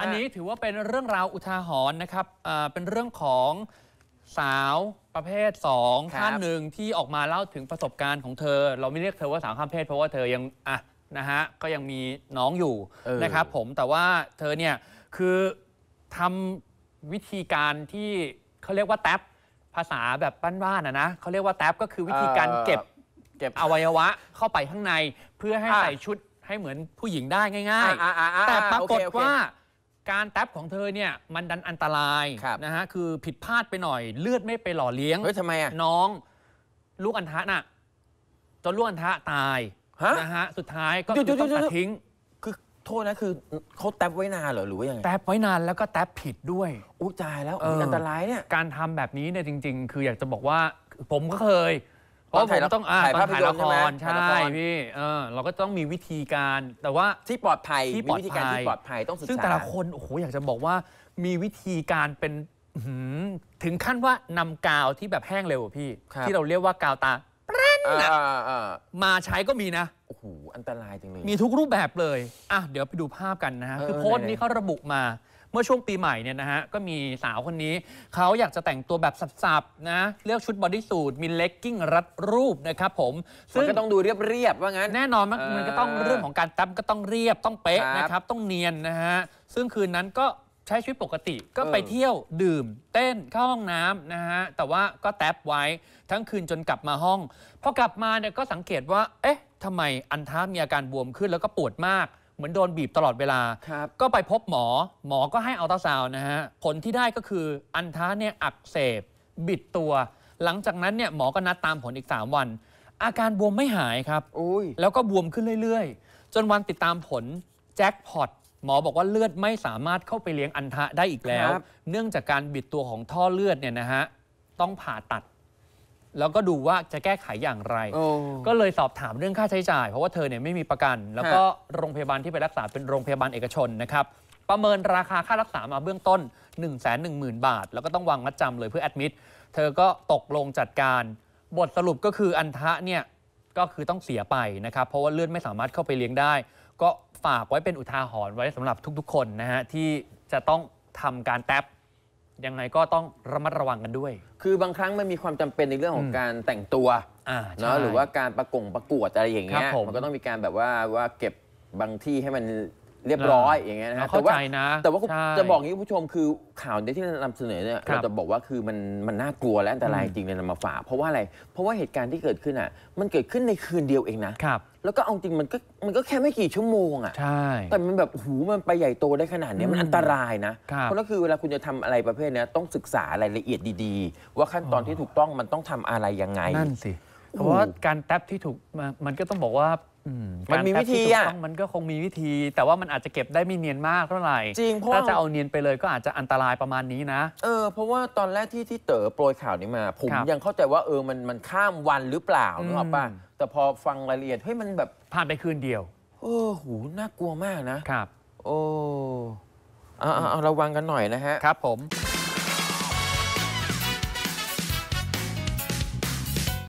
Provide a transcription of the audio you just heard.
อันนี้ถือว่าเป็นเรื่องราวอุทาหรณ์นะครับเป็นเรื่องของสาวประเภท 2ท่านหนึ่งที่ออกมาเล่าถึงประสบการณ์ของเธอ เราไม่เรียกเธอว่าสาวข้ามเพศเพราะว่าเธอยังอ่ะนะฮะก็ยังมีน้องอยู่นะครับผมแต่ว่าเธอเนี่ยคือทำวิธีการที่เขาเรียกว่าแท็บภาษาแบบบ้านๆนะนะเขาเรียกว่าแท็บก็คือวิธีการเก็บเก็บอวัยวะเข้าไปข้างในเพื่อให้ใส่ชุดให้เหมือนผู้หญิงได้ง่ายๆแต่ปรากฏว่าการแท็บของเธอเนี่ยมันดันอันตรายนะฮะคือผิดพลาดไปหน่อยเลือดไม่ไปหล่อเลี้ยงเฮ้ยทำไมอ่ะน้อง ลูกอันทะน่ะจนลูกอันทะตายนะฮะสุดท้ายก็ต้องตัดทิ้ง คือโทษนะคือเขาแท็บไว้นานเหรอหรือว่ายังไงแท็บไว้นานแล้วก็แท็บผิดด้วยอุ้ยตายแล้วอันตรายเนี่ยการทำแบบนี้เนี่ยจริง ๆ คือ อยากจะบอกว่าผมก็เคยเพราะผมต้องอ่าถ่ายภาพยนตร์ใช่ไหมใช่พี่เออเราก็ต้องมีวิธีการ แต่ว่าที่ปลอดภัยที่ปลอดภัยที่ปลอดภัยต้องศึกษาซึ่งแต่ละคน โอ้โห อยากจะบอกว่า มีวิธีการเป็น ถึงขั้นว่านำกาวที่แบบแห้งเร็วพี่ ที่เราเรียกว่ากาวตาปรนมาใช้ก็มีนะ โอ้โห อันตรายจริงเลยมีทุกรูปแบบเลย อ่ะเดี๋ยวไปดูภาพกันนะฮะ คือโพสต์นี้เขาระบุมามื่อช่วงปีใหม่เนี่ยนะฮะก็มีสาวคนนี้เขาอยากจะแต่งตัวแบบสับๆนะเลือกชุดบอดี้สูทมีเลกกิ้งรัดรูปนะครับผมซึ่งก็ต้องดูเรียบๆว่างั้น แน่นอนมันมันก็ต้องเรื่องของการตั้มก็ต้องเรียบต้องเป๊ะนะครับต้องเนียนนะฮะซึ่งคืนนั้นก็ใช้ชีวิตปกติก็ไปเที่ยวดื่ม เต้นเข้าห้องน้ำนะฮะแต่ว่าก็แท็บไว้ทั้งคืนจนกลับมาห้องพอกลับมาเนี่ยก็สังเกตว่า เอ๊ะทำไมอันท้ามีอาการบวมขึ้นแล้วก็ปวดมากเหมือนโดนบีบตลอดเวลา ก็ไปพบหมอ หมอก็ให้อัลตราซาวน์นะฮะ ผลที่ได้ก็คืออันท้าเนี่ยอักเสบ บิดตัว หลังจากนั้นเนี่ยหมอก็นัดตามผลอีก 3 วัน อาการบวมไม่หายครับ แล้วก็บวมขึ้นเรื่อย ๆ จนวันติดตามผลแจ็คพอตหมอบอกว่าเลือดไม่สามารถเข้าไปเลี้ยงอันทะได้อีกแล้ว เนื่องจากการบิดตัวของท่อเลือดเนี่ยนะฮะต้องผ่าตัดแล้วก็ดูว่าจะแก้ไขอย่างไร ก็เลยสอบถามเรื่องค่าใช้จ่าย เพราะว่าเธอเนี่ยไม่มีประกัน แล้วก็โรงพยาบาลที่ไปรักษาเป็นโรงพยาบาลเอกชนนะครับ ประเมินราคาค่ารักษามาเบื้องต้น1 1 0 0 0 0 บาท แล้วก็ต้องวางมัดจำเลยเพื่อแอดมิดเธอก็ตกลงจัดการ บทสรุปก็คืออันทะเนี่ยก็คือต้องเสียไปนะครับเพราะว่าเลือดไม่สามารถเข้าไปเลี้ยงได้ ก็ฝากไว้เป็นอุทาหรณ์ไว้สำหรับทุกๆคนนะฮะที่จะต้องทำการแท็บยังไงก็ต้องระมัดระวังกันด้วย คือบางครั้งมันมีความจำเป็นในเรื่องของการแต่งตัวเนาะหรือว่าการประกงประกวดอะไรอย่างเงี้ยมันก็ต้องมีการแบบว่าว่าเก็บบางที่ให้มันเรียบร้อยอย่างเงี้ยนะฮะ่ว่านะ แต่ว่าจะบอกงี้ผู้ชมคือข่าวที่านำเสนอเนี่ยเราจะบอกว่าคือมันมันน่ากลัวและอันตรายจริงเลยนำมาฝากเพราะว่าอะไรเพราะว่าเหตุการณ์ที่เกิดขึ้นอ่ะมันเกิดขึ้นในคืนเดียวเองนะแล้วก็เอาจริงมันก็มันก็แค่ไม่กี่ชั่วโมงอ่ะใช่แต่มันแบบหูมันไปใหญ่โตได้ขนาดนี้มันอันตรายนะเพราะนั่นคือเวลาคุณจะทำอะไรประเภทนี้ต้องศึกษารายละเอียดดีๆ ว่าขั้นตอนที่ถูกต้องมันต้องทำอะไรยังไงนั่นสิเพราะว่าการแท็บที่ถูกมันก็ต้องบอกว่ามันมีวิธีอ่ะมันก็คงมีวิธี แต่ว่ามันอาจจะเก็บได้ไม่เนียนมากเท่าไหร่จริงเพราะถ้าจะเอาเนียนไปเลยก็อาจจะอันตรายประมาณนี้นะเออ เพราะว่าตอนแรกที่ที่เต๋อโปรยข่าวนี้มาผมยังเข้าใจว่าเออมันมันข้ามวันหรือเปล่านึกออกป่ะแต่พอฟังรายละเอียดเฮ้ยมันแบบ ผ่านไปคืนเดียวเออหูน่ากลัวมากนะครับ โอ้เอาเอาระวังกันหน่อยนะฮะ ครับผม